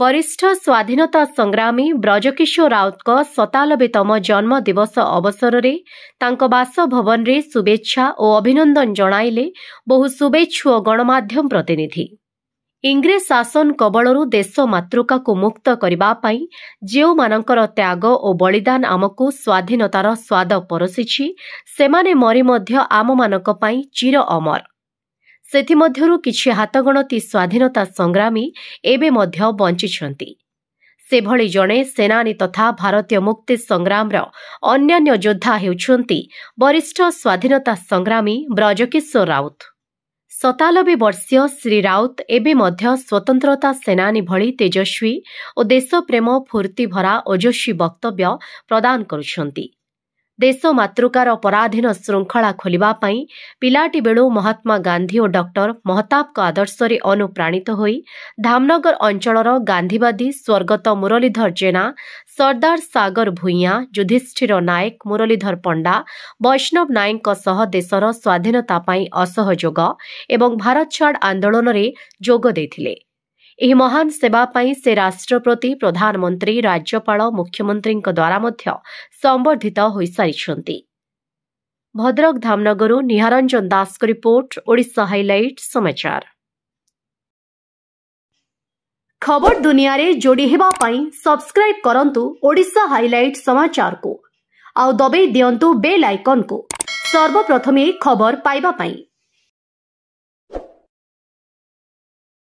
ବରିଷ୍ଠ ସ୍ୱାଧୀନତା ସଂଗ୍ରାମୀ ବ୍ରଜକିଶୋର ରାଉତଙ୍କ ଶତାନବେତମ ଜନ୍ମ ଦିବସ ଅବସରରେ ତାଙ୍କ ବାସଭବନରେ ଶୁଭେଚ୍ଛା ଓ ଅଭିନନ୍ଦନ ଜଣାଇଲେ ବହୁ ଶୁଭେଚ୍ଛୁ ଓ ଗଣମାଧ୍ୟମ ପ୍ରତିନିଧି ଇଂରେଜ ଶାସନ କବଳରୁ ଦେଶ ମାତୃକାକୁ ମୁକ୍ତ କରିବା ପାଇଁ ଯେଉଁମାନଙ୍କର ତ୍ୟାଗ ଓ ବଳିଦାନ ଆମକୁ ସ୍ୱାଧୀନତାର ସ୍ୱାଦ ପରଶିଛି ସେମାନେ ମରି ମଧ୍ୟ ଆମମାନଙ୍କ ପାଇଁ ଚିର ଅମର ସେଥିମଧ୍ୟରୁ କିଛି ହାତଗଣତି ସ୍ୱାଧୀନତା ସଂଗ୍ରାମୀ ଏବେ ମଧ୍ୟ ବଞ୍ଚିଛନ୍ତି ସେଭଳି ଜଣେ ସେନାନୀ ତଥା ଭାରତୀୟ ମୁକ୍ତି ସଂଗ୍ରାମର ଅନ୍ୟାନ୍ୟ ଯୋଦ୍ଧା ହେଉଛନ୍ତି ବରିଷ୍ଠ ସ୍ୱାଧୀନତା ସଂଗ୍ରାମୀ ବ୍ରଜକିଶୋର ରାଉତ ସତାନବେ ବର୍ଷୀୟ ଶ୍ରୀ ରାଉତ ଏବେ ମଧ୍ୟ ସ୍ୱତନ୍ତ୍ରତା ସେନାନୀ ଭଳି ତେଜସ୍ୱୀ ଓ ଦେଶପ୍ରେମ ଫୁର୍ତ୍ତି ଭରା ଓଜସ୍ୱୀ ବକ୍ତବ୍ୟ ପ୍ରଦାନ କରୁଛନ୍ତି ଦେଶ ମାତୃକାର ପରାଧୀନ ଶୃଙ୍ଖଳା ଖୋଲିବା ପାଇଁ ପିଲାଟି ବେଳୁ ମହାତ୍ମା ଗାନ୍ଧୀ ଓ ଡକ୍ଟର ମହତାବଙ୍କ ଆଦର୍ଶରେ ଅନୁପ୍ରାଣିତ ହୋଇ ଧାମନଗର ଅଞ୍ଚଳର ଗାନ୍ଧୀବାଦୀ ସ୍ୱର୍ଗତ ମୁରଲୀଧର ଜେନା ସର୍ଦ୍ଦାର ସାଗର ଭୂୟାଁ ଯୁଧିଷ୍ଠିର ନାୟକ ମୁରଲୀଧର ପଣ୍ଡା ବୈଷ୍ଣବ ନାୟକଙ୍କ ସହ ଦେଶର ସ୍ୱାଧୀନତା ପାଇଁ ଅସହଯୋଗ ଏବଂ ଭାରତ ଛାଡ଼ ଆନ୍ଦୋଳନରେ ଯୋଗ ଦେଇଥିଲେ ଏହି ମହାନ ସେବା ପାଇଁ ସେ ରାଷ୍ଟ୍ରପତି ପ୍ରଧାନମନ୍ତ୍ରୀ ରାଜ୍ୟପାଳ ମୁଖ୍ୟମନ୍ତ୍ରୀଙ୍କ ଦ୍ୱାରା ମଧ୍ୟ ସମ୍ବର୍ଦ୍ଧିତ ହୋଇସାରିଛନ୍ତି ଭଦ୍ରକ ଧାମନଗରରୁ ନିହାରଞ୍ଜନ ଦାସଙ୍କ ରିପୋର୍ଟ ଓଡ଼ିଶା ହାଇଲାଇଟ୍ ସମାଚାର ଖବର ଦୁନିଆରେ ଯୋଡ଼ି ହେବା ପାଇଁ ସବସ୍କ୍ରାଇବ୍ କରନ୍ତୁ ଓଡ଼ିଶା ହାଇଲାଇଟ୍ ସମାଚାରକୁ ଆଉ ଦବେଇ ଦିଅନ୍ତୁ ବେଲ୍ ଆଇକନ୍କୁ ସର୍ବପ୍ରଥମେ ଖବର ପାଇବା ପାଇଁ